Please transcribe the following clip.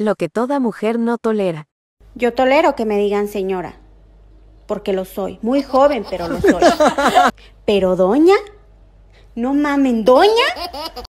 lo que toda mujer no tolera. Yo tolero que me digan señora, porque lo soy. Muy joven, pero lo soy. pero doña, no mamen, doña.